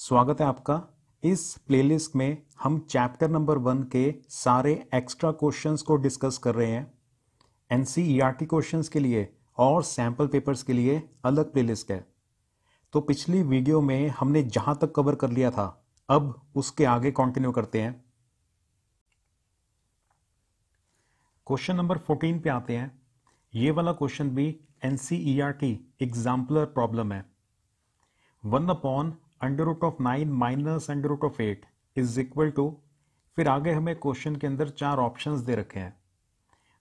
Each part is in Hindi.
स्वागत है आपका इस प्लेलिस्ट में हम चैप्टर नंबर वन के सारे एक्स्ट्रा क्वेश्चंस को डिस्कस कर रहे हैं N C R T question के लिए और सैम्पल पेपर्स के लिए अलग प्लेलिस्ट है तो पिछली वीडियो में हमने जहां तक कवर कर लिया था अब उसके आगे कंटिन्यू करते हैं क्वेश्चन नंबर फोर्टीन पे आते हैं ये वाला क्वेश्चन भी एनसीईआरटी टी एग्जाम्पलर प्रॉब्लम है one upon under root of nine minus under root of eight is equal to फिर आगे हमें क्वेश्चन के अंदर चार ऑप्शन दे रखे हैं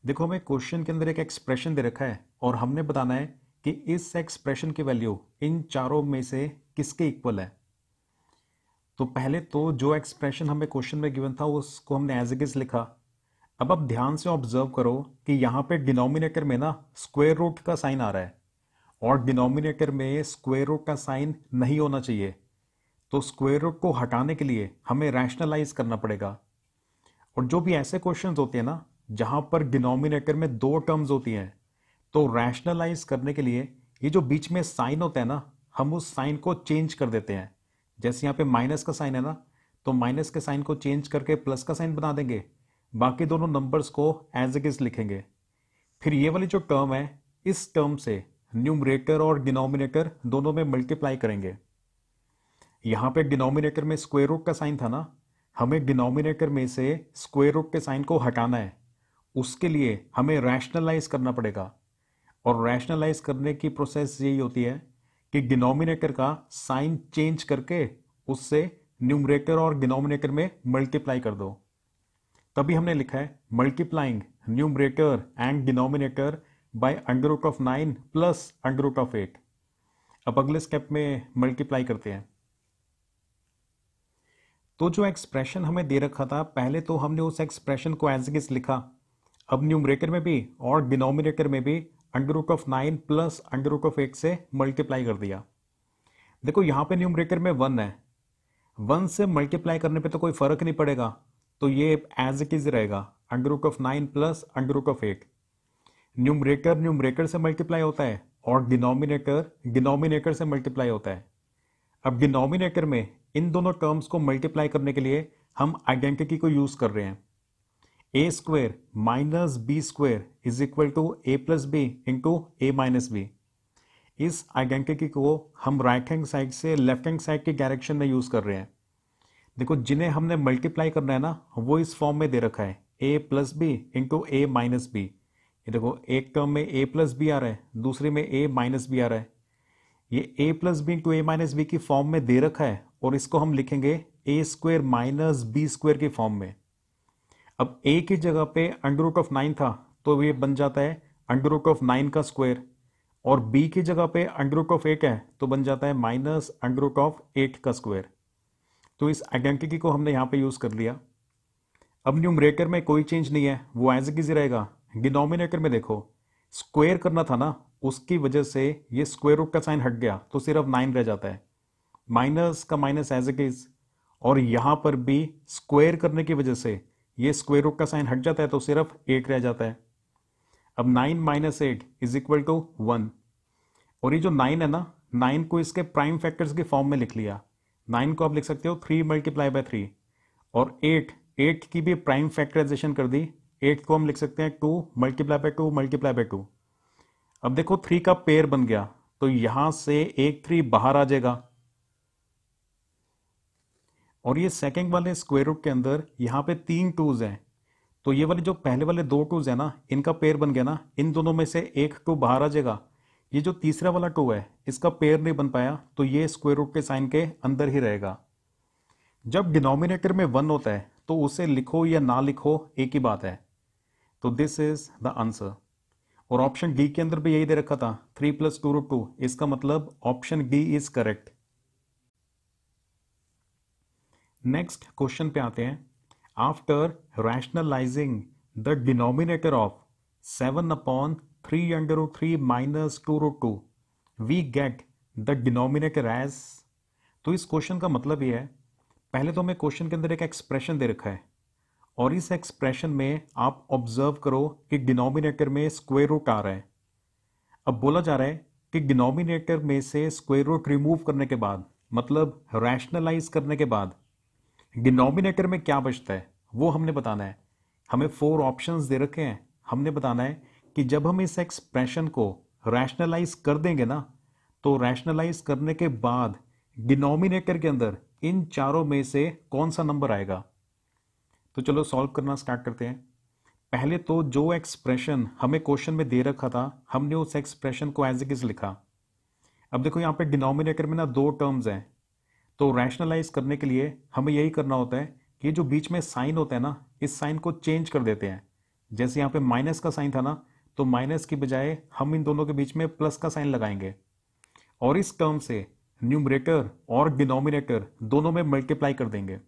देखो हमें क्वेश्चन के अंदर एक एक्सप्रेशन दे रखा है और हमने बताना है कि इस एक्सप्रेशन की वैल्यू इन चारों में से किसके इक्वल है तो पहले तो जो एक्सप्रेशन हमें क्वेश्चन में गिवन था उसको हमने एज इट लिखा अब आप ध्यान से ऑब्जर्व करो कि यहाँ पे डिनोमिनेटर में ना स्क्वेयर रूट का साइन आ रहा है और डिनोमिनेटर में स्क्वेयर रूट का साइन नहीं होना चाहिए तो स्क्वेयर रूट को हटाने के लिए हमें रैशनलाइज करना पड़ेगा और जो भी ऐसे क्वेश्चन होते हैं ना जहाँ पर डिनोमिनेटर में दो टर्म्स होती हैं तो रैशनलाइज करने के लिए ये जो बीच में साइन होता है ना हम उस साइन को चेंज कर देते हैं जैसे यहाँ पे माइनस का साइन है ना तो माइनस के साइन को चेंज करके प्लस का साइन बना देंगे बाकी दोनों नंबर्स को एज इट इज लिखेंगे फिर ये वाली जो टर्म है इस टर्म से न्यूमरेटर और डिनोमिनेटर दोनों में मल्टीप्लाई करेंगे यहां पे डिनोमिनेटर में स्क्वेयर रूट का साइन था ना हमें डिनोमिनेटर में से स्क्वेयर रूट के साइन को हटाना है उसके लिए हमें रैशनलाइज करना पड़ेगा और रैशनलाइज करने की प्रोसेस यही होती है कि डिनोमिनेटर का साइन चेंज करके उससे न्यूमरेटर और डिनोमिनेटर में मल्टीप्लाई कर दो तभी हमने लिखा है multiplying numerator and denominator by under root of nine plus under root of eight अब अगले स्टेप में मल्टीप्लाई करते हैं तो जो एक्सप्रेशन हमें दे रखा था पहले तो हमने उस एक्सप्रेशन को एज इज लिखा अब न्यूमरेटर में भी और डिनोमिनेटर में भी under root of nine plus under root of एक से मल्टीप्लाई कर दिया देखो यहाँ पे न्यूमरेटर में वन है वन से मल्टीप्लाई करने पे तो कोई फर्क नहीं पड़ेगा तो ये एज इट इज रहेगा under root of nine plus under root of एक न्यूमरेटर न्यूमरेटर से मल्टीप्लाई होता है और डिनोमिनेटर डिनोमिनेटर से मल्टीप्लाई होता है अब डिनोमिनेटर में इन दोनों टर्म्स को मल्टीप्लाई करने के लिए हम आइडेंटिटी को यूज कर रहे हैं a square minus B square is equal to A plus B into A minus B इस आइडेंटिटी को हम राइट हैंड साइड से लेफ्ट हैंड साइड के डायरेक्शन में यूज कर रहे हैं देखो जिन्हें हमने मल्टीप्लाई करना है ना वो इस फॉर्म में दे रखा है a plus B into A minus b देखो एक टर्म में ए प्लस बी आ रहा है दूसरे में ए माइनस बी आ रहा है ये a plus b to a minus b की फॉर्म में दे रखा है और इसको हम लिखेंगे a square minus B square के फॉर्म में अब a की जगह पे अंडर रूट ऑफ नाइन था तो ये बन जाता है अंडर रूट ऑफ नाइन का स्क्वायर और b की जगह पे अंडर रूट ऑफ एट है तो बन जाता है minus under root of eight का स्क्वायर तो इस आइडेंटिटी को हमने यहाँ पे यूज़ कर लिया अब न्यूमरेटर में कोई चेंज नहीं है वो एज इज रहेगा डिनोमिनेटर में देखो स्क्वायर करना था ना उसकी वजह से ये स्क्वेयर रूट का साइन हट गया तो सिर्फ नाइन रह जाता है माइनस का माइनस एज इट इज और यहां पर भी स्क्वेयर करने की वजह से ये स्क्वेयर रूट का साइन हट जाता है तो सिर्फ एट रह जाता है अब nine minus eight is equal to one और ये जो नाइन है ना नाइन को इसके प्राइम फैक्टर्स के फॉर्म में लिख लिया नाइन को आप लिख सकते हो थ्री मल्टीप्लाई बाय थ्री और एट एट की भी प्राइम फैक्टराइजेशन कर दी एट को हम लिख सकते हैं two multiply by two multiply by two अब देखो थ्री का पेयर बन गया तो यहां से एक थ्री बाहर आ जाएगा और ये सेकेंड वाले स्क्वेयर रूट के अंदर यहाँ पे तीन टूज हैं तो ये वाले जो पहले वाले दो टूज है ना इनका पेयर बन गया ना इन दोनों में से एक टू बाहर आ जाएगा ये जो तीसरा वाला टू है इसका पेयर नहीं बन पाया तो ये स्क्वायर रूट के साइन के अंदर ही रहेगा जब डिनोमिनेटर में वन होता है तो उसे लिखो या ना लिखो एक ही बात है तो दिस इज द आंसर और ऑप्शन डी के अंदर भी यही दे रखा था three plus two root two इसका मतलब option D is correct next question पे आते हैं after rationalising the denominator of seven upon three under root three minus two root two we get the denominator as तो इस क्वेश्चन का मतलब ये है पहले तो हमें क्वेश्चन के अंदर एक एक्सप्रेशन दे रखा है और इस एक्सप्रेशन में आप ऑब्जर्व करो कि डिनोमिनेटर में स्क्वेयर रूट आ रहा है अब बोला जा रहा है कि डिनोमिनेटर में से स्क्वेयर रूट रिमूव करने के बाद मतलब रैशनलाइज करने के बाद डिनोमिनेटर में क्या बचता है वो हमने बताना है हमें फोर ऑप्शंस दे रखे हैं हमने बताना है कि जब हम इस एक्सप्रेशन को रैशनलाइज कर देंगे ना तो रैशनलाइज करने के बाद डिनोमिनेटर के अंदर इन चारों में से कौन सा नंबर आएगा तो चलो सॉल्व करना स्टार्ट करते हैं पहले तो जो एक्सप्रेशन हमें क्वेश्चन में दे रखा था हमने उस एक्सप्रेशन को एज ए किस लिखा अब देखो यहाँ पे डिनोमिनेटर में ना दो टर्म्स हैं तो रैशनलाइज करने के लिए हमें यही करना होता है कि जो बीच में साइन होता है ना इस साइन को चेंज कर देते हैं जैसे यहाँ पे माइनस का साइन था ना तो माइनस की बजाय हम इन दोनों के बीच में प्लस का साइन लगाएंगे और इस टर्म से न्यूमरेटर और डिनोमिनेटर दोनों में मल्टीप्लाई कर देंगे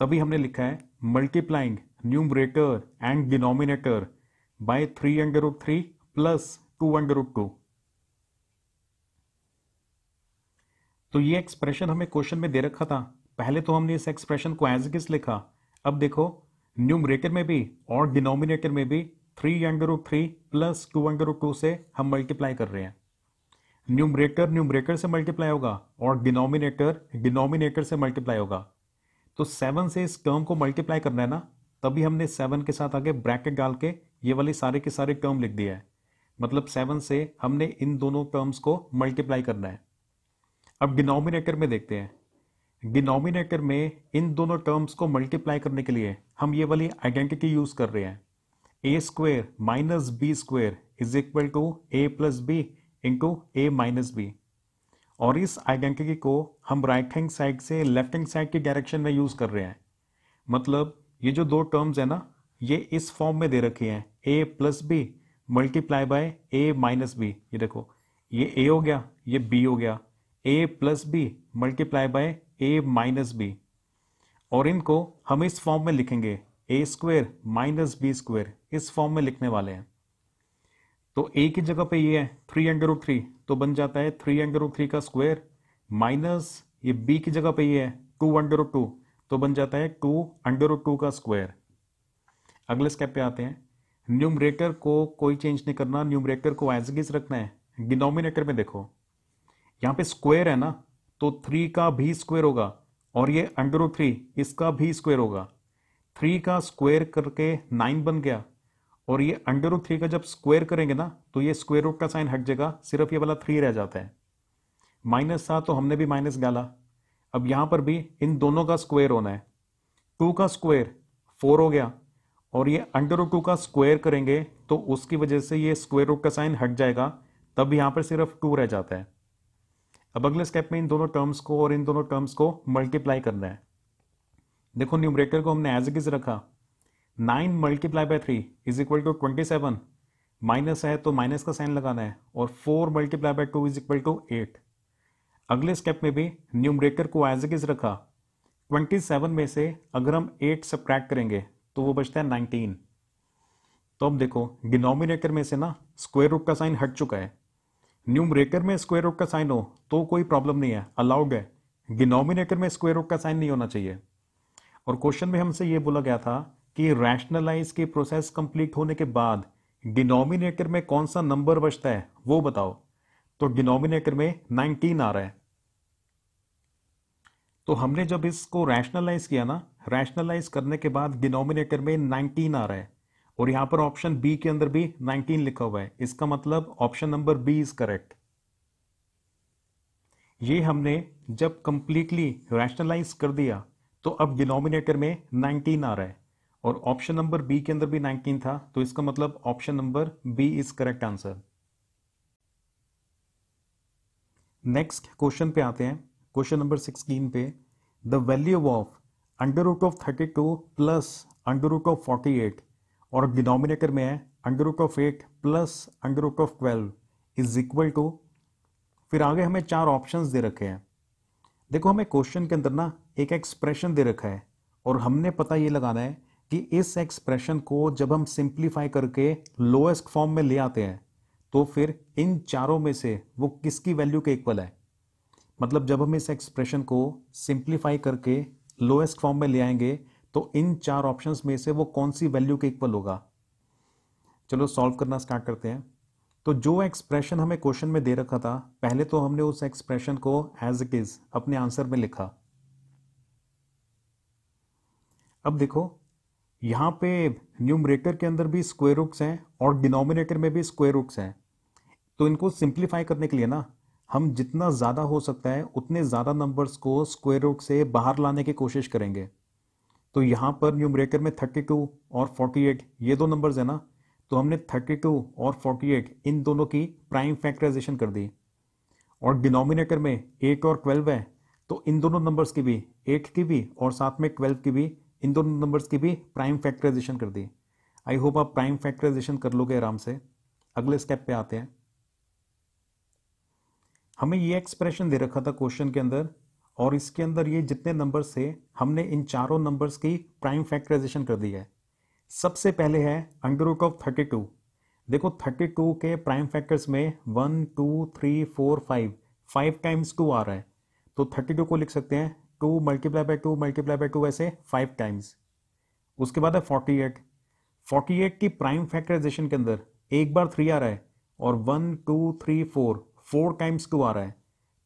तभी हमने लिखा है multiplying numerator and denominator by three under root three plus two under root two तो ये एक्सप्रेशन हमें क्वेश्चन में दे रखा था पहले तो हमने इस एक्सप्रेशन को एज किस लिखा अब देखो न्यूमरेटर में भी और डिनोमिनेटर में भी three under root three plus two under root two से हम मल्टीप्लाई कर रहे हैं न्यूमरेटर न्यूमरेटर से मल्टीप्लाई होगा और डिनोमिनेटर डिनोमिनेटर से मल्टीप्लाई होगा तो सेवन से इस टर्म को मल्टीप्लाई करना है ना तभी हमने सेवन के साथ आगे ब्रैकेट डाल के ये वाले सारे के सारे टर्म लिख दिया है मतलब सेवन से हमने इन दोनों टर्म्स को मल्टीप्लाई करना है अब डिनोमिनेटर में देखते हैं डिनोमिनेटर में इन दोनों टर्म्स को मल्टीप्लाई करने के लिए हम ये वाली आइडेंटिटी यूज़ कर रहे हैं a square minus B square is equal to A plus B into A minus b और इस आइडेंटिटी को हम राइट हैंड साइड से लेफ्ट हैंड साइड के डायरेक्शन में यूज़ कर रहे हैं मतलब ये जो दो टर्म्स है ना ये इस फॉर्म में दे रखे हैं a plus B multiply by A minus b ये देखो ये ए हो गया ये बी हो गया a plus B multiply by A minus b और इनको हम इस फॉर्म में लिखेंगे a square minus B square इस फॉर्म में लिखने वाले हैं तो ए की जगह पे ये है थ्री अंडर रूट थ्री तो बन जाता है थ्री अंडर रूट थ्री का स्क्वायर माइनस ये बी की जगह पे ही है टू अंडर रूट टू तो बन जाता है टू अंडर रूट टू का स्क्वायर अगले स्टेप पे आते हैं न्यूमरेटर को कोई चेंज नहीं करना न्यूमरेटर को एज गिज रखना है डिनोमिनेटर में देखो यहाँ पे स्क्वायर है ना तो थ्री का भी स्क्वायर होगा और ये अंडर रूट थ्री इसका भी स्क्वायर होगा थ्री का स्क्वायर करके नाइन बन गया और ये अंडर रूट थ्री का जब स्क्वायर करेंगे ना तो ये स्क्वायर रूट का साइन हट जाएगा सिर्फ ये वाला थ्री रह जाता है माइनस था तो हमने भी माइनस डाला अब यहाँ पर भी इन दोनों का स्क्वायर होना है टू का स्क्वायर फोर हो गया और ये अंडर रूट टू का स्क्वायर करेंगे तो उसकी वजह से ये स्क्वायर रूट का साइन हट जाएगा तब यहाँ पर सिर्फ टू रह जाता है अब अगले स्टेप में इन दोनों टर्म्स को और इन दोनों टर्म्स को मल्टीप्लाई करना है देखो न्यूमरेटर को हमने एज इज रखा nine multiply by three is equal to twenty seven minus है तो माइनस का साइन लगाना है और four multiply by two is equal to eight अगले स्टेप में भी न्यूमरेटर को एज इज रखा ट्वेंटी सेवन में से अगर हम एट सब्ट्रैक्ट करेंगे तो वो बचता है नाइनटीन तो अब देखो डिनोमिनेटर में से ना स्क्वेयर रूट का साइन हट चुका है न्यूमरेटर में स्क्वेयर रूट का साइन हो तो कोई प्रॉब्लम नहीं है अलाउड है डिनोमिनेटर में स्क्वेयर रूट का साइन नहीं होना चाहिए और क्वेश्चन में हमसे ये बोला गया था कि रैशनलाइज की प्रोसेस कंप्लीट होने के बाद डिनोमिनेटर में कौन सा नंबर बचता है वो बताओ तो डिनोमिनेटर में 19 आ रहा है तो हमने जब इसको रैशनलाइज किया ना रैशनलाइज करने के बाद डिनोमिनेटर में 19 आ रहा है और यहां पर ऑप्शन बी के अंदर भी 19 लिखा हुआ है इसका मतलब option number b is correct ये हमने जब कंप्लीटली रैशनलाइज कर दिया तो अब डिनोमिनेटर में 19 आ रहा है और ऑप्शन नंबर बी के अंदर भी 19 था तो इसका मतलब option number b is correct answer next question पे आते हैं क्वेश्चन नंबर सिक्सटीन पे the value of under root of thirty two plus under root of forty eight और डिनोमिनेटर में है under root of eight plus under root of twelve is equal to फिर आगे हमें चार ऑप्शंस दे रखे हैं देखो हमें क्वेश्चन के अंदर ना एक एक्सप्रेशन दे रखा है और हमने पता ये लगाना है कि इस एक्सप्रेशन को जब हम सिंप्लीफाई करके लोएस्ट फॉर्म में ले आते हैं तो फिर इन चारों में से वो किसकी वैल्यू के इक्वल है मतलब जब हम इस एक्सप्रेशन को सिंप्लीफाई करके लोएस्ट फॉर्म में ले आएंगे तो इन चार ऑप्शंस में से वो कौन सी वैल्यू के इक्वल होगा चलो सॉल्व करना स्टार्ट करते हैं तो जो एक्सप्रेशन हमें क्वेश्चन में दे रखा था पहले तो हमने उस एक्सप्रेशन को एज इट इज अपने आंसर में लिखा अब देखो यहाँ पे न्यूमरेटर के अंदर भी स्क्वेयर रूट्स हैं और डिनोमिनेटर में भी स्क्वेयर रूट्स हैं तो इनको सिंप्लीफाई करने के लिए ना हम जितना ज़्यादा हो सकता है उतने ज़्यादा नंबर्स को स्क्वेयर रूट से बाहर लाने की कोशिश करेंगे तो यहाँ पर न्यूमरेटर में 32 और 48 ये दो नंबर्स हैं ना तो हमने 32 और 48 इन दोनों की प्राइम फैक्टराइजेशन कर दी और डिनोमिनेटर में 8 और 12 है तो इन दोनों नंबर्स की भी 8 की भी और साथ में 12 की भी इन दोनों नंबर्स की भी प्राइम फैक्टराइजेशन कर दी आई होप आप प्राइम फैक्टराइजेशन कर लोगे आराम से अगले स्टेप पे आते हैं हमें ये एक्सप्रेशन दे रखा था क्वेश्चन के अंदर और इसके अंदर ये जितने नंबर्स थे हमने इन चारों नंबर्स की प्राइम फैक्टराइजेशन कर दी है सबसे पहले है under root of thirty two देखो थर्टी टू के प्राइम फैक्टर्स में one two three four five five times two आ रहा है तो थर्टी टू को लिख सकते हैं two multiply by two multiply by two ऐसे फाइव टाइम्स उसके बाद है फोर्टी एट फोर्टी एट की प्राइम फैक्टराइजेशन के अंदर एक बार थ्री आ रहा है और one two three four four times two आ रहा है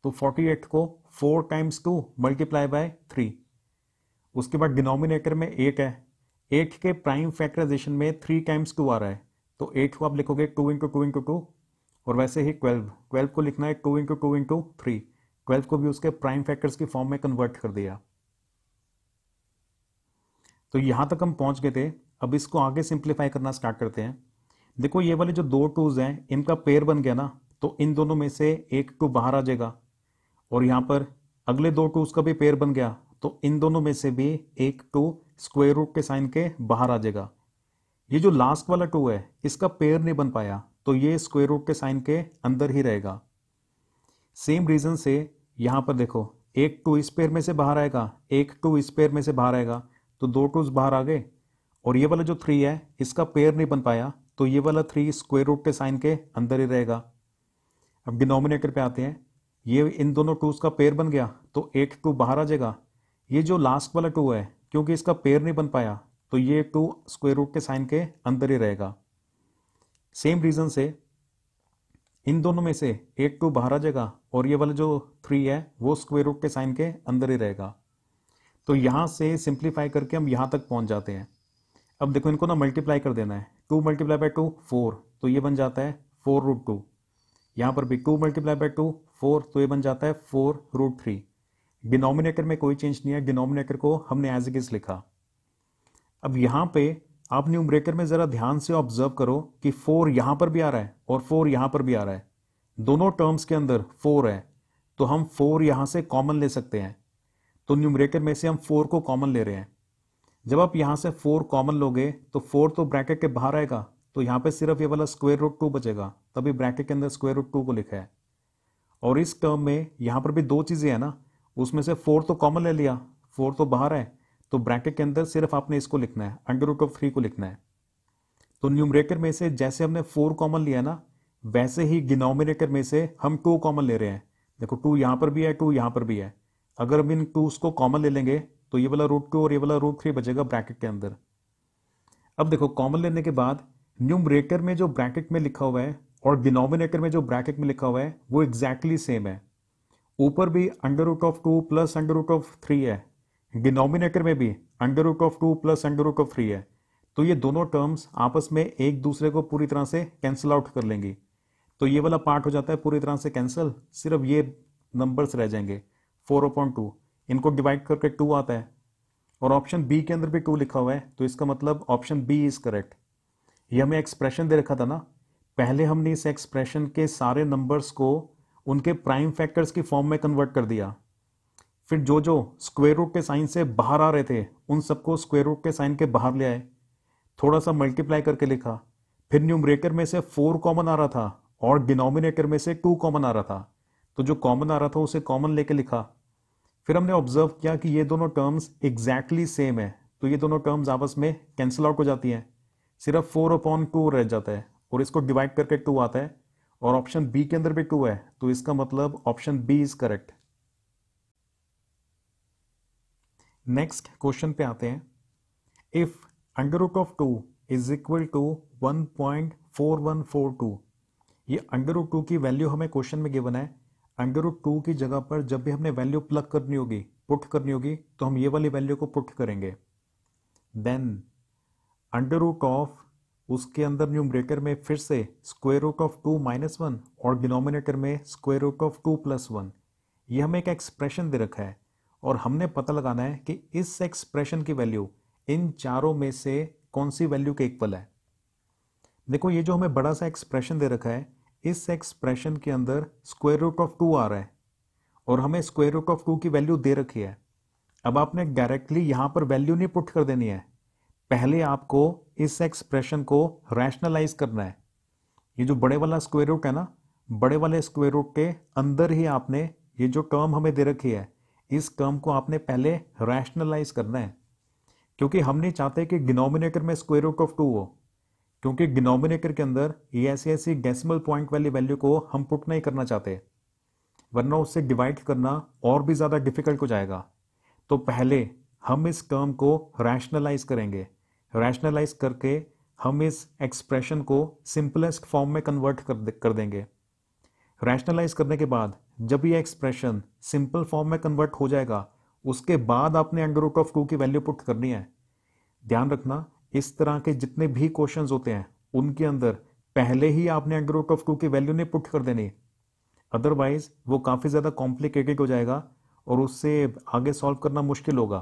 तो फोर्टी एट को four times two multiply by three उसके बाद डिनोमिनेटर में एट है एट के प्राइम फैक्टराइजेशन में थ्री टाइम्स टू आ रहा है तो एट को आप लिखोगे two into two into two और वैसे ही ट्वेल्व ट्वेल्व को लिखना है two into two into three twelfth को भी उसके प्राइम फैक्टर्स की फॉर्म में कन्वर्ट कर दिया तो यहां तक हम पहुंच गए थे अब इसको आगे सिंप्लीफाई करना स्टार्ट करते हैं देखो ये वाले जो दो टूज हैं इनका पेयर बन गया ना तो इन दोनों में से एक टू बाहर आ जाएगा और यहां पर अगले दो टूज का भी पेयर बन गया तो इन दोनों में से भी एक टू स्क्वेयर रूट के साइन के बाहर आ जाएगा ये जो लास्ट वाला टू है इसका पेयर नहीं बन पाया तो ये स्क्वेयर रूट के साइन के अंदर ही रहेगा सेम रीज़न से यहाँ पर देखो एक टू इस पेयर में से बाहर आएगा एक टू इस पेयर में से बाहर आएगा तो दो टूज बाहर आ गए और ये वाला जो थ्री है इसका पेयर नहीं बन पाया तो ये वाला थ्री स्क्वेयर रूट के साइन के अंदर ही रहेगा अब डिनोमिनेटर पे आते हैं ये इन दोनों टूज का पेयर बन गया तो एक टू बाहर आ जाएगा ये जो लास्ट वाला टू है क्योंकि इसका पेयर नहीं बन पाया तो ये टू स्क्वेयर रूट के साइन के अंदर ही रहेगा सेम रीज़न से इन दोनों में से एक टू तो बाहर आ जाएगा और ये वाला जो थ्री है वो स्क्वेयर रूट के साइन के अंदर ही रहेगा तो यहाँ से सिंप्लीफाई करके हम यहाँ तक पहुँच जाते हैं अब देखो इनको ना मल्टीप्लाई कर देना है two multiply by two four तो ये बन जाता है फोर रूट टू यहाँ पर भी two multiply by two four तो ये बन जाता है फोर रूट थ्री डिनोमिनेटर में कोई चेंज नहीं है डिनोमिनेटर को हमने एज इज़ लिखा अब यहाँ पे आप न्यू ब्रेकर में ज़रा ध्यान से ऑब्जर्व करो कि फोर यहां पर भी आ रहा है और फोर यहां पर भी आ रहा है दोनों टर्म्स के अंदर फोर है तो हम फोर यहां से कॉमन ले सकते हैं तो ब्रेकर में से हम फोर को कॉमन ले रहे हैं जब आप यहां से फोर कॉमन लोगे तो फोर तो ब्रैकेट के बाहर आएगा तो यहां पे सिर्फ ये वाला स्क्वेयर रूट टू बचेगा तभी ब्रैकेट के अंदर स्क्वायर रूट टू को लिखा है और इस टर्म में यहां पर भी दो चीज़ें हैं ना उसमें से फोर तो कॉमन ले लिया फोर तो बाहर है तो ब्रैकेट के अंदर सिर्फ आपने इसको लिखना है अंडर रूट ऑफ थ्री को लिखना है तो न्यूमरेटर में से जैसे हमने फोर कॉमन लिया ना वैसे ही डिनोमिनेटर में से हम टू कॉमन ले रहे हैं देखो टू यहां पर भी है टू यहां पर भी है अगर हम इन टूस को कॉमन ले लेंगे तो ये वाला रूट टू और ये वाला रूट थ्री बचेगा ब्रैकेट के अंदर अब देखो कॉमन लेने के बाद न्यूमरेटर में जो ब्रैकेट में लिखा हुआ है और डिनोमिनेटर में जो ब्रैकेट में लिखा हुआ है वो एग्जैक्टली exactly सेम है ऊपर भी under root of two plus under root of three है डिनोमिनेटर में भी under root of two plus under root of three है तो ये दोनों टर्म्स आपस में एक दूसरे को पूरी तरह से कैंसिल आउट कर लेंगी तो ये वाला पार्ट हो जाता है पूरी तरह से कैंसिल सिर्फ ये नंबर्स रह जाएंगे फोर पॉइंट टू इनको डिवाइड करके टू आता है और ऑप्शन बी के अंदर भी टू लिखा हुआ है तो इसका मतलब ऑप्शन बी इज़ करेक्ट ये हमें एक्सप्रेशन दे रखा था ना पहले हमने इस एक्सप्रेशन के सारे नंबर्स को उनके प्राइम फैक्टर्स की फॉर्म में कन्वर्ट कर दिया फिर जो जो स्क्वेयर रूट के साइन से बाहर आ रहे थे उन सबको स्क्वेयर रूट के साइन के बाहर ले आए थोड़ा सा मल्टीप्लाई करके लिखा फिर न्यूमरेटर में से फोर कॉमन आ रहा था और डिनोमिनेटर में से टू कॉमन आ रहा था तो जो कॉमन आ रहा था उसे कॉमन लेके लिखा फिर हमने ऑब्जर्व किया कि ये दोनों टर्म्स एग्जैक्टली सेम है तो ये दोनों टर्म्स आपस में कैंसिल आउट हो जाती हैं सिर्फ फोर अपॉन टू रह जाता है और इसको डिवाइड करके टू आता है और ऑप्शन बी के अंदर भी टू है तो इसका मतलब option B is correct next question पे आते हैं if under root of two is equal to one point four one four two ये अंडर रूट टू की वैल्यू हमें क्वेश्चन में गिवन है अंडर रूट टू की जगह पर जब भी हमने वैल्यू प्लग करनी होगी पुट करनी होगी तो हम ये वाली वैल्यू को पुट करेंगे देन अंडर रूट ऑफ उसके अंदर न्यूमरेटर में फिर से square root of two minus one और डिनोमिनेटर में square root of two plus one ये हमें एक एक्सप्रेशन दे रखा है और हमने पता लगाना है कि इस एक्सप्रेशन की वैल्यू इन चारों में से कौन सी वैल्यू के इक्वल है देखो ये जो हमें बड़ा सा एक्सप्रेशन दे रखा है इस एक्सप्रेशन के अंदर स्क्वायर रूट ऑफ टू आ रहा है और हमें स्क्वायर रूट ऑफ टू की वैल्यू दे रखी है अब आपने डायरेक्टली यहाँ पर वैल्यू नहीं पुट कर देनी है पहले आपको इस एक्सप्रेशन को रैशनलाइज करना है ये जो बड़े वाला स्क्वायर रूट है ना बड़े वाले स्क्वेयर रूट के अंदर ही आपने ये जो टर्म हमें दे रखी है इस टर्म को आपने पहले रैशनलाइज करना है क्योंकि हम नहीं चाहते कि डिनोमिनेटर में स्क्वेयर रूट ऑफ टू हो क्योंकि डिनोमिनेटर के अंदर ये ऐसी ऐसी डेसिमल पॉइंट वाली वैल्यू को हम पुट नहीं करना चाहते वरना उससे डिवाइड करना और भी ज़्यादा डिफिकल्ट हो जाएगा तो पहले हम इस टर्म को रैशनलाइज करेंगे रैशनलाइज करके हम इस एक्सप्रेशन को सिंपलेस्ट फॉर्म में कन्वर्ट कर देंगे रैशनलाइज करने के बाद जब ये एक्सप्रेशन सिंपल फॉर्म में कन्वर्ट हो जाएगा उसके बाद आपने अंडर रूट ऑफ टू की वैल्यू पुट करनी है ध्यान रखना इस तरह के जितने भी क्वेश्चन होते हैं उनके अंदर पहले ही आपने अंडर रूट ऑफ टू की वैल्यू नहीं पुट कर देनी अदरवाइज वो काफ़ी ज़्यादा कॉम्प्लिकेटेड हो जाएगा और उससे आगे सॉल्व करना मुश्किल होगा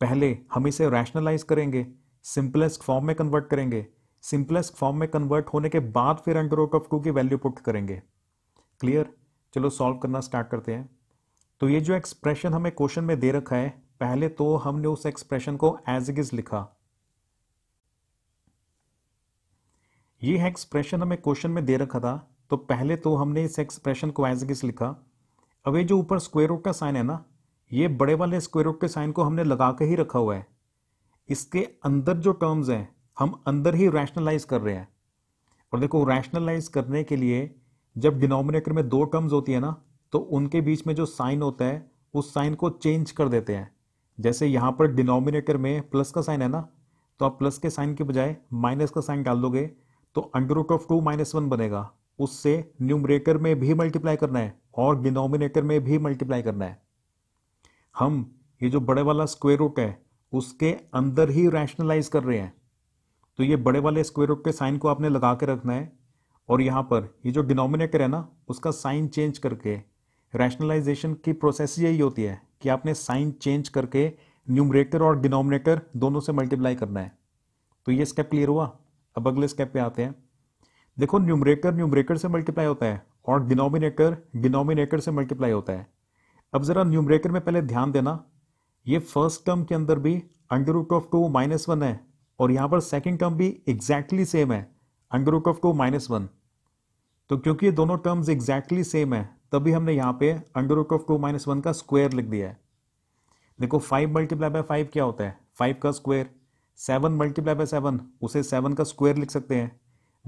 पहले हम इसे रैशनलाइज करेंगे सिंपलेस्ट फॉर्म में कन्वर्ट करेंगे सिंपलेस्ट फॉर्म में कन्वर्ट होने के बाद फिर अंडर रूट ऑफ टू की वैल्यू पुट करेंगे क्लियर चलो सॉल्व करना स्टार्ट करते हैं तो ये जो एक्सप्रेशन हमें क्वेश्चन में दे रखा है पहले तो हमने उस एक्सप्रेशन को एज इज लिखा ये एक्सप्रेशन हमें क्वेश्चन में दे रखा था तो पहले तो हमने इस एक्सप्रेशन को एज इज लिखा अब ये जो ऊपर स्क्वायर रूट का साइन है ना ये बड़े वाले स्क्वायर रूट के साइन को हमने लगा के ही रखा हुआ है इसके अंदर जो टर्म्स हैं हम अंदर ही रैशनलाइज कर रहे हैं और देखो रैशनलाइज करने के लिए जब डिनोमिनेटर में दो टर्म्स होती है ना तो उनके बीच में जो साइन होता है उस साइन को चेंज कर देते हैं जैसे यहाँ पर डिनोमिनेटर में प्लस का साइन है ना तो आप प्लस के साइन के बजाय माइनस का साइन डाल दोगे तो under root of two minus one बनेगा उससे न्यूमरेटर में भी मल्टीप्लाई करना है और डिनोमिनेटर में भी मल्टीप्लाई करना है हम ये जो बड़े वाला स्क्वेयर रूट है उसके अंदर ही रैशनलाइज कर रहे हैं तो ये बड़े वाले स्क्वेयर रूट के साइन को आपने लगा के रखना है और यहाँ पर ये जो डिनोमिनेटर है ना उसका साइन चेंज करके रैशनलाइजेशन की प्रोसेस यही होती है कि आपने साइन चेंज करके न्यूमरेटर और डिनोमिनेटर दोनों से मल्टीप्लाई करना है तो ये स्टेप क्लियर हुआ अब अगले स्टेप पे आते हैं देखो न्यूमरेटर न्यूमरेटर से मल्टीप्लाई होता है और डिनोमिनेटर डिनोमिनेटर से मल्टीप्लाई होता है अब ज़रा न्यूमरेटर में पहले ध्यान देना ये फर्स्ट टर्म के अंदर भी under root of two minus one है और यहाँ पर सेकेंड टर्म भी एग्जैक्टली exactly सेम है under root of two minus one तो क्योंकि ये दोनों टर्म्स एग्जैक्टली सेम है तभी हमने यहाँ पे under root of two minus one का स्क्वायर लिख दिया है देखो फाइव मल्टीप्लाई बाय फाइव क्या होता है फाइव का square seven multiply by seven उसे सेवन का स्क्वायर लिख सकते हैं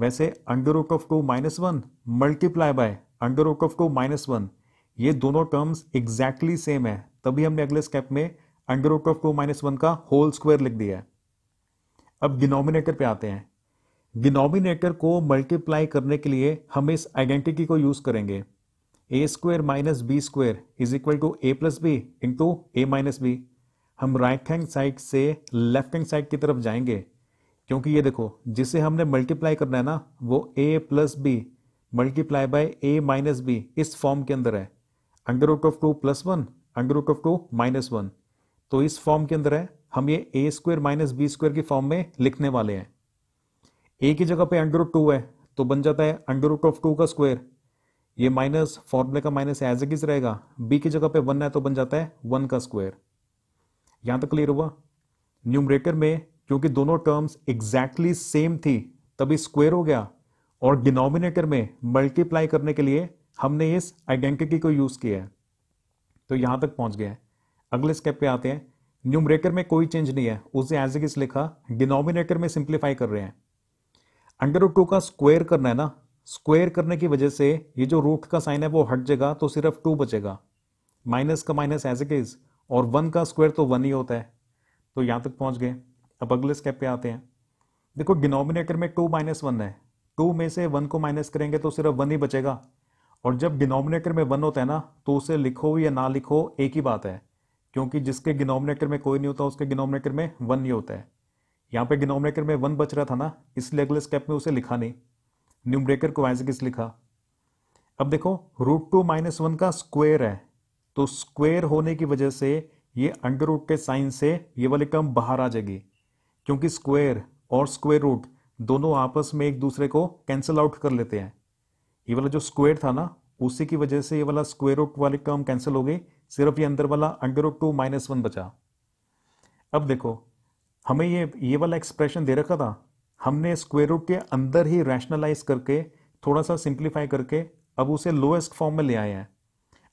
वैसे under root of two minus one multiply by under root of two minus one ये दोनों टर्म्स एग्जैक्टली सेम है तभी हमने अगले स्टेप में under root of two minus one का होल स्क्वायर लिख दिया है अब डिनोमिनेटर पे आते हैं डिनोमिनेटर को मल्टीप्लाई करने के लिए हम इस आइडेंटिटी को यूज करेंगे A square minus B square is equal to A plus B into A minus B हम राइट हैंड साइड से लेफ्ट हैंड साइड की तरफ जाएंगे क्योंकि ये देखो जिसे हमने मल्टीप्लाई करना है ना वो A plus B multiply by A minus B इस फॉर्म के अंदर है under root of two plus one under root of two minus one तो इस फॉर्म के अंदर है हम ये A square minus B square की फॉर्म में लिखने वाले हैं ए की जगह पे अंडर रूट टू है तो बन जाता है अंडर रूट ऑफ टू का स्क्वायर ये माइनस फॉर्मूले का माइनस एज ए किस रहेगा बी की जगह पे वन है तो बन जाता है वन का स्क्वायर यहां तक क्लियर हुआ न्यूमरेटर में क्योंकि दोनों टर्म्स एग्जैक्टली सेम थी तभी स्क्वायर हो गया और डिनोमिनेटर में मल्टीप्लाई करने के लिए हमने इस आइडेंटिटी को यूज किया है तो यहां तक पहुंच गया है अगले स्टेप पे आते हैं न्यूमरेटर में कोई चेंज नहीं है उसे एज ए किस लिखा डिनोमिनेटर में सिंप्लीफाई कर रहे हैं अंडर रूट टू का स्क्वायर करना है ना स्क्वायर करने की वजह से ये जो रूट का साइन है वो हट जाएगा तो सिर्फ टू बचेगा माइनस का माइनस एज इट इज और वन का स्क्वायर तो वन ही होता है तो यहाँ तक पहुँच गए अब अगले स्टेप पे आते हैं देखो डिनोमिनेटर में टू माइनस वन है टू में से वन को माइनस करेंगे तो सिर्फ वन ही बचेगा और जब डिनोमिनेटर में वन होता है ना तो उसे लिखो या ना लिखो एक ही बात है क्योंकि जिसके डिनोमिनेटर में कोई नहीं होता उसके डिनोमिनेटर में वन ही होता है यहाँ पे डिनोमिनेटर में वन बच रहा था ना इसलिए अगले स्टेप में उसे लिखा नहीं न्यूमरेटर को वहाँ से किस लिखा अब देखो रूट टू माइनस वन का स्क्वेयर है तो स्क्वेयर होने की वजह से ये अंडर रूट के साइन से ये वाली टर्म बाहर आ जाएगी क्योंकि स्क्वेयर और स्क्वेयर रूट दोनों आपस में एक दूसरे को कैंसिल आउट कर लेते हैं ये वाला जो स्क्वेयर था ना उसी की वजह से ये वाला स्क्वेयर रूट वाली टर्म कैंसिल हो गई सिर्फ ये अंदर वाला under root two minus one बचा अब देखो हमें ये ये वाला एक्सप्रेशन दे रखा था हमने स्क्वेयर रूट के अंदर ही रैशनलाइज करके थोड़ा सा सिंप्लीफाई करके अब उसे लोएस्ट फॉर्म में ले आए हैं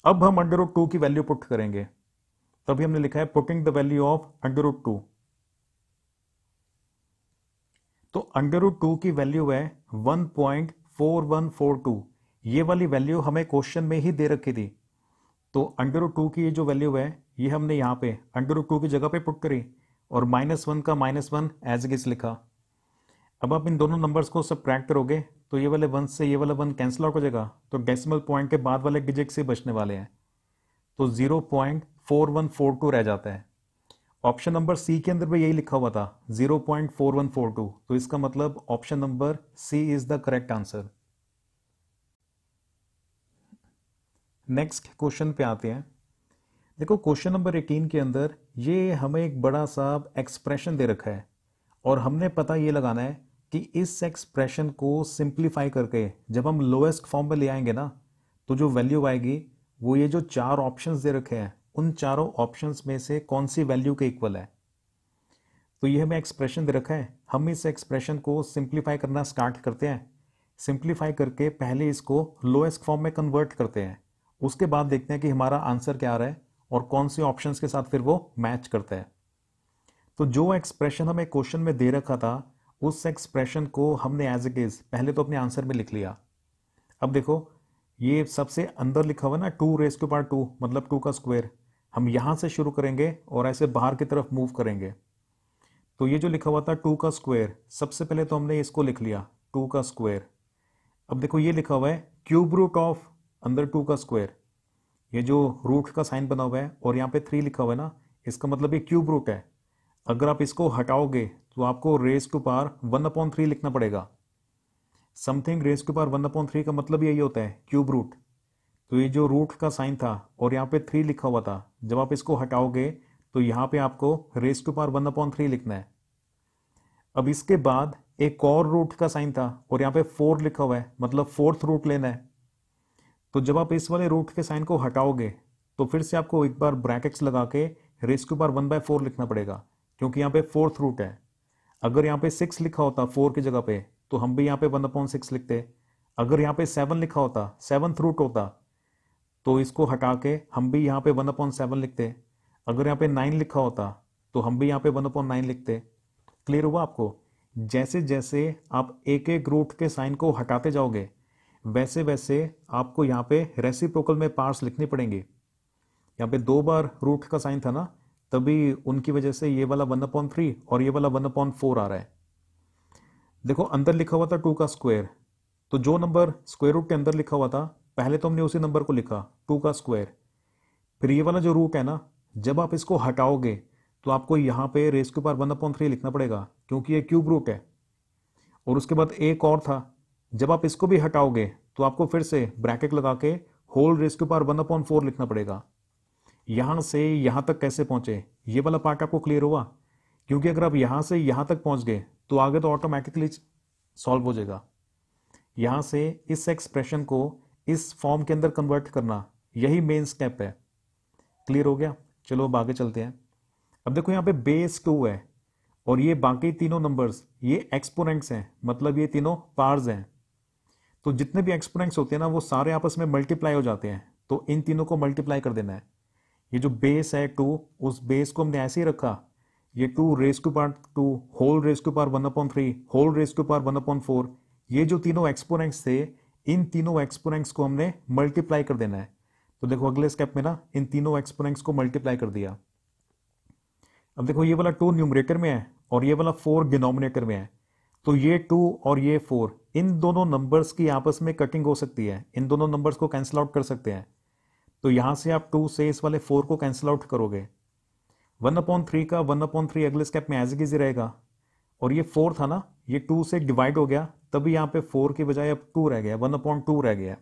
अब हम अंडर रूट टू की वैल्यू पुट करेंगे तभी हमने लिखा है putting the value of under root two तो अंडर रूट टू की वैल्यू है one point four one four two ये वाली वैल्यू हमें क्वेश्चन में ही दे रखी थी तो अंडर रूट टू की ये जो वैल्यू है ये हमने यहाँ पे अंडर रूट टू की जगह पे पुट करी और माइनस वन का माइनस वन एज इज लिखा अब आप इन दोनों नंबर्स को सब करोगे तो ये वाले वन से ये वाला वन कैंसिल आउट हो जाएगा तो डेसिमल पॉइंट के बाद वाले डिजिट से बचने वाले हैं तो zero point four one four two रह जाता है ऑप्शन नंबर सी के अंदर भी यही लिखा हुआ था zero point four one four two तो इसका मतलब option number C is the correct answer next question पे आते हैं देखो क्वेश्चन नंबर एटीन के अंदर ये हमें एक बड़ा सा एक्सप्रेशन दे रखा है और हमने पता ये लगाना है कि इस एक्सप्रेशन को सिंप्लीफाई करके जब हम लोएस्ट फॉर्म पर ले आएंगे ना तो जो वैल्यू आएगी वो ये जो चार ऑप्शंस दे रखे हैं उन चारों ऑप्शंस में से कौन सी वैल्यू के इक्वल है तो ये हमें एक्सप्रेशन दे रखा है हम इस एक्सप्रेशन को सिंप्लीफाई करना स्टार्ट करते हैं सिंप्लीफाई करके पहले इसको लोएस्ट फॉर्म में कन्वर्ट करते हैं उसके बाद देखते हैं कि हमारा आंसर क्या आ रहा है और कौन से ऑप्शंस के साथ फिर वो मैच करता है तो जो एक्सप्रेशन हमें क्वेश्चन में दे रखा था उस एक्सप्रेशन को हमने एज इट इज़ पहले तो अपने आंसर में लिख लिया अब देखो ये सबसे अंदर लिखा हुआ ना टू रेस के पार टू मतलब टू का स्क्वायर हम यहाँ से शुरू करेंगे और ऐसे बाहर की तरफ मूव करेंगे तो ये जो लिखा हुआ था टू का स्क्वायर सबसे पहले तो हमने इसको लिख लिया टू का स्क्वायर अब देखो ये लिखा हुआ है क्यूब रूट ऑफ अंदर टू का स्क्वायर ये जो रूट का साइन बना हुआ है और यहाँ पे थ्री लिखा हुआ है ना इसका मतलब ये क्यूब रूट है अगर आप इसको हटाओगे तो आपको raise two power one upon three लिखना पड़ेगा something raise two power one upon three का मतलब यही होता है क्यूब रूट तो ये जो रूट का साइन था और यहाँ पे थ्री लिखा हुआ था जब आप इसको हटाओगे तो यहाँ पे आपको raise two power one upon three लिखना है अब इसके बाद एक और रूट का साइन था और यहाँ पे फोर लिखा हुआ है मतलब फोर्थ रूट लेना है तो जब आप इस वाले रूट के साइन को हटाओगे तो फिर से आपको एक बार ब्रैकेट्स लगा के रेस के ऊपर वन बाय फोर लिखना पड़ेगा क्योंकि यहाँ पे फोर्थ रूट है अगर यहाँ पे सिक्स लिखा होता फोर की जगह पे तो हम भी यहाँ पे वन अपॉन सिक्स लिखते अगर यहाँ पे सेवन लिखा होता सेवन रूट होता तो इसको हटा के हम भी यहाँ पे वन अपॉन सेवन लिखते अगर यहाँ पे नाइन लिखा होता तो हम भी यहाँ पे वन अपॉन नाइन लिखते क्लियर हुआ आपको जैसे जैसे आप एक एक रूट के साइन को हटाते जाओगे वैसे वैसे आपको यहाँ पे रेसिप्रोकल में पार्ट्स लिखने पड़ेंगे यहाँ पे दो बार रूट का साइन था ना तभी उनकी वजह से ये वाला वन पॉइंट थ्री और ये वाला वन पॉइंट फोर आ रहा है देखो अंदर लिखा हुआ था टू का स्क्वायर तो जो नंबर स्क्वायर रूट के अंदर लिखा हुआ था पहले तो हमने उसी नंबर को लिखा टू का स्क्वायर फिर ये वाला जो रूट है ना जब आप इसको हटाओगे तो आपको यहाँ पे रेस के ऊपर वन अपॉइंट थ्री लिखना पड़ेगा क्योंकि ये क्यूब रूट है और उसके बाद एक और था जब आप इसको भी हटाओगे तो आपको फिर से ब्रैकेट लगा के होल रेस के ऊपर वन अपॉन फोर लिखना पड़ेगा यहां से यहां तक कैसे पहुंचे ये वाला पार्ट आपको क्लियर हुआ क्योंकि अगर आप यहां से यहां तक पहुंच गए तो आगे तो ऑटोमेटिकली सॉल्व हो जाएगा यहां से इस एक्सप्रेशन को इस फॉर्म के अंदर कन्वर्ट करना यही मेन स्टेप है क्लियर हो गया चलो अब आगे चलते हैं अब देखो यहाँ पे बेस टू है और ये बाकी तीनों नंबर्स ये एक्सपोनेंट्स हैं मतलब ये तीनों पार्स हैं तो जितने भी एक्सपोनेंट्स होते हैं ना वो सारे आपस में मल्टीप्लाई हो जाते हैं तो इन तीनों को मल्टीप्लाई कर देना है ये जो बेस है टू उस बेस को हमने ऐसे ही रखा ये टू रेस क्यू पार टू होल रेस क्यू power one upon three whole raise क्यू पार वन अपॉन फोर ये जो तीनों एक्सपोनेंट्स थे इन तीनों एक्सपोनेंट्स को हमने मल्टीप्लाई कर देना है तो देखो अगले स्टेप में ना इन तीनों एक्सपोनेंट्स को मल्टीप्लाई कर दिया अब देखो ये वाला टू न्यूमरेटर में है और ये वाला फोर डिनोमिनेटर में है तो ये टू और ये फोर इन दोनों नंबर्स की आपस में कटिंग हो सकती है इन दोनों नंबर्स को कैंसिल आउट कर सकते हैं तो यहाँ से आप टू से इस वाले फोर को कैंसिल आउट करोगे वन अपॉन थ्री का वन अपॉन थ्री अगले स्टेप में एज इजी रहेगा और ये फोर था ना ये टू से डिवाइड हो गया तभी यहाँ पे फोर की बजाय अब टू रह गया वन अपॉन टू रह गया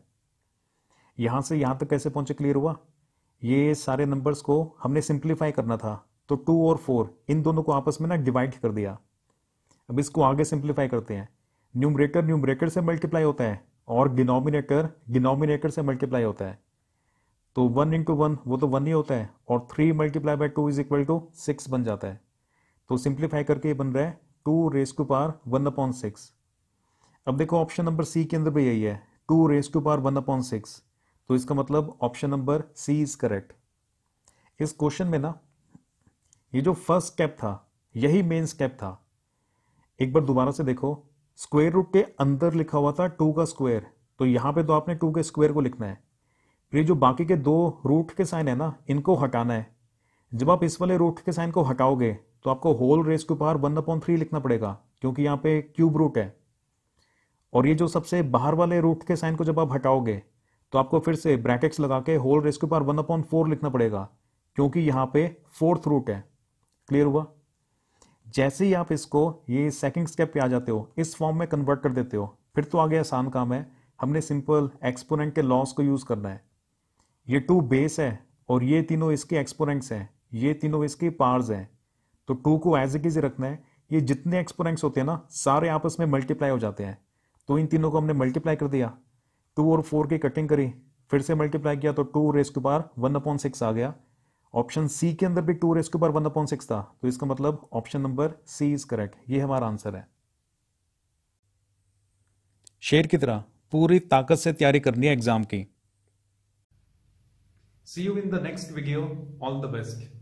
यहाँ से यहाँ तक कैसे पहुँचे क्लियर हुआ ये सारे नंबर्स को हमने सिंप्लीफाई करना था तो टू और फोर इन दोनों को आपस में ना डिवाइड कर दिया अब इसको आगे सिंप्लीफाई करते हैं न्यूमरेटर न्यूमरेटर से मल्टीप्लाई होता है और डिनोमिनेटर डिनोमिनेटर से मल्टीप्लाई होता है तो वन इंटू वन वो तो वन ही होता है और three multiply by two is equal to six बन जाता है तो सिंप्लीफाई करके ये बन रहा है two raise two power one upon six अब देखो ऑप्शन नंबर सी के अंदर भी यही है two raise two power one upon six तो इसका मतलब option number C is correct इस क्वेश्चन में ना ये जो फर्स्ट स्टेप था यही मेन स्टेप था एक बार दोबारा से देखो स्क्वेयर रूट के अंदर लिखा हुआ था टू का स्क्वायर तो यहाँ पे तो आपने टू के स्क्वायर को लिखना है फिर जो बाकी के दो रूट के साइन है ना इनको हटाना है जब आप इस वाले रूट के साइन को हटाओगे तो आपको होल रेस के ऊपर वन अपॉइंट थ्री लिखना पड़ेगा क्योंकि यहाँ पे क्यूब रूट है और ये जो सबसे बाहर वाले रूट के साइन को जब आप हटाओगे तो आपको फिर से ब्रैकेट्स लगा के होल रेस के ऊपर वन अपॉइंट फोर लिखना पड़ेगा क्योंकि यहाँ पे फोर्थ रूट है क्लियर हुआ जैसे ही आप इसको ये सेकेंड स्टेप पे आ जाते हो इस फॉर्म में कन्वर्ट कर देते हो फिर तो आगे आसान काम है हमने सिंपल एक्सपोनेंट के लॉस को यूज़ करना है ये टू बेस है और ये तीनों इसके एक्सपोनेंट्स हैं ये तीनों इसके पार्स हैं तो टू को एज इट इज़ रखना है ये जितने एक्सपोनेंट्स होते हैं ना सारे आपस में मल्टीप्लाई हो जाते हैं तो इन तीनों को हमने मल्टीप्लाई कर दिया टू और फोर की कटिंग करी फिर से मल्टीप्लाई किया तो टू रेस के पार वन अपॉन सिक्स आ गया ऑप्शन सी के अंदर भी टू रेस के ऊपर वन अपॉन सिक्स था तो इसका मतलब option number C is correct ये हमारा आंसर है शेर की तरह पूरी ताकत से तैयारी करनी है एग्जाम की see you in the next video all the best